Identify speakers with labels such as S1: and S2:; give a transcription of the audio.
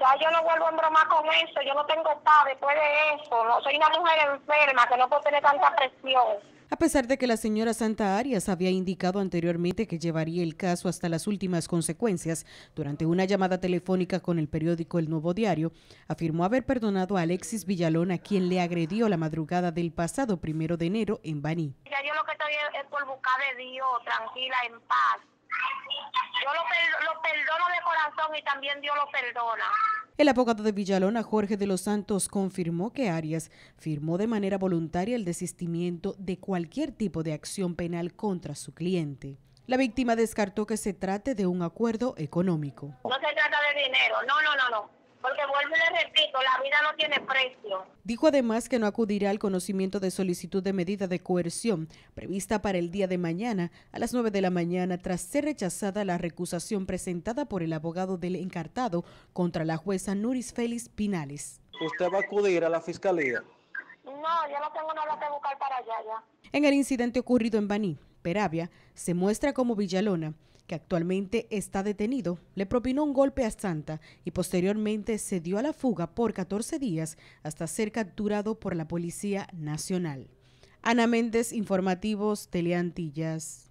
S1: ya yo no vuelvo a broma con eso, yo no tengo paz después de eso, no soy una mujer enferma que no puedo tener tanta presión. A pesar de que la señora Santa Arias había indicado anteriormente que llevaría el caso hasta las últimas consecuencias, durante una llamada telefónica con el periódico El Nuevo Diario, afirmó haber perdonado a Alexis Villalón, a quien le agredió la madrugada del pasado primero de enero en Baní. Ya yo lo que estoy es por buscar de Dios, tranquila, en paz y también Dios lo perdona. El abogado de Villalona, Jorge de los Santos, confirmó que Arias firmó de manera voluntaria el desistimiento de cualquier tipo de acción penal contra su cliente. La víctima descartó que se trate de un acuerdo económico. No se trata de dinero, no, no, no, no tiene precio. Dijo además que no acudirá al conocimiento de solicitud de medida de coerción prevista para el día de mañana a las 9 de la mañana tras ser rechazada la recusación presentada por el abogado del encartado contra la jueza Nuris Félix Pinales. ¿Usted va a acudir a la fiscalía? No, yo no tengo nada que buscar para allá ya. En el incidente ocurrido en Baní, Peravia se muestra como Villalona que actualmente está detenido, le propinó un golpe a Santa y posteriormente se dio a la fuga por 14 días hasta ser capturado por la Policía Nacional. Ana Méndez, Informativos Teleantillas.